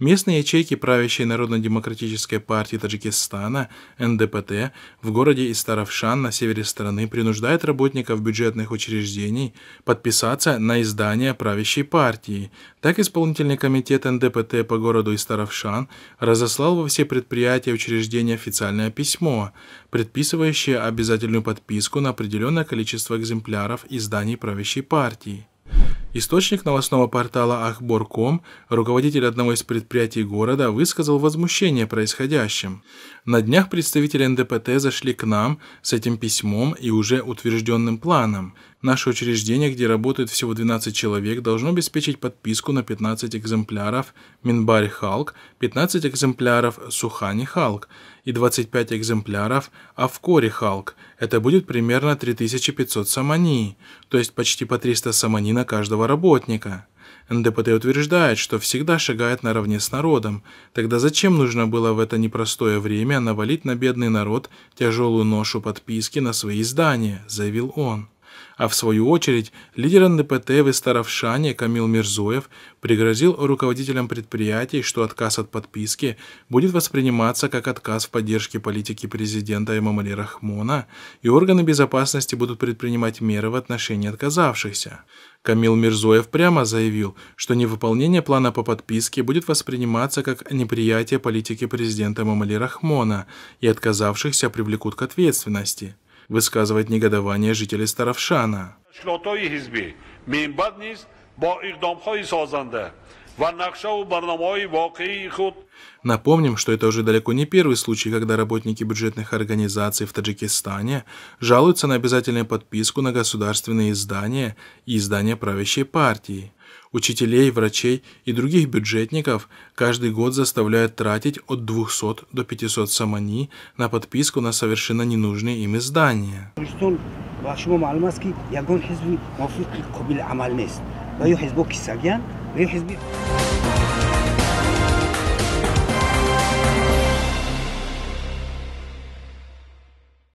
Местные ячейки правящей Народно-демократической партии Таджикистана, НДПТ, в городе Истаровшан на севере страны принуждают работников бюджетных учреждений подписаться на издание правящей партии. Так исполнительный комитет НДПТ по городу Истаровшан разослал во все предприятия и учреждения официальное письмо, предписывающее обязательную подписку на определенное количество экземпляров изданий правящей партии. Источник новостного портала Ахбор.ком, руководитель одного из предприятий города, высказал возмущение происходящим. На днях представители НДПТ зашли к нам с этим письмом и уже утвержденным планом, Наше учреждение, где работает всего 12 человек, должно обеспечить подписку на 15 экземпляров Минбарь Халк, 15 экземпляров Сухани Халк и 25 экземпляров Авкори Халк. Это будет примерно 3500 самани, то есть почти по 300 самани на каждого работника. НДПТ утверждает, что всегда шагает наравне с народом. Тогда зачем нужно было в это непростое время навалить на бедный народ тяжелую ношу подписки на свои издания, заявил он а в свою очередь лидер НДПТ в Истаровшане Камил Мирзоев пригрозил руководителям предприятий, что отказ от подписки будет восприниматься как отказ в поддержке политики президента Эмамали Рахмона, и органы безопасности будут предпринимать меры в отношении отказавшихся. Камил Мирзоев прямо заявил, что невыполнение плана по подписке будет восприниматься как неприятие политики президента Эмамали Рахмона, и отказавшихся привлекут к ответственности высказывает негодование жителей Старовшана. Напомним, что это уже далеко не первый случай, когда работники бюджетных организаций в Таджикистане жалуются на обязательную подписку на государственные издания и издания правящей партии. Учителей, врачей и других бюджетников каждый год заставляют тратить от 200 до 500 самани на подписку на совершенно ненужные им издания. للحزبيه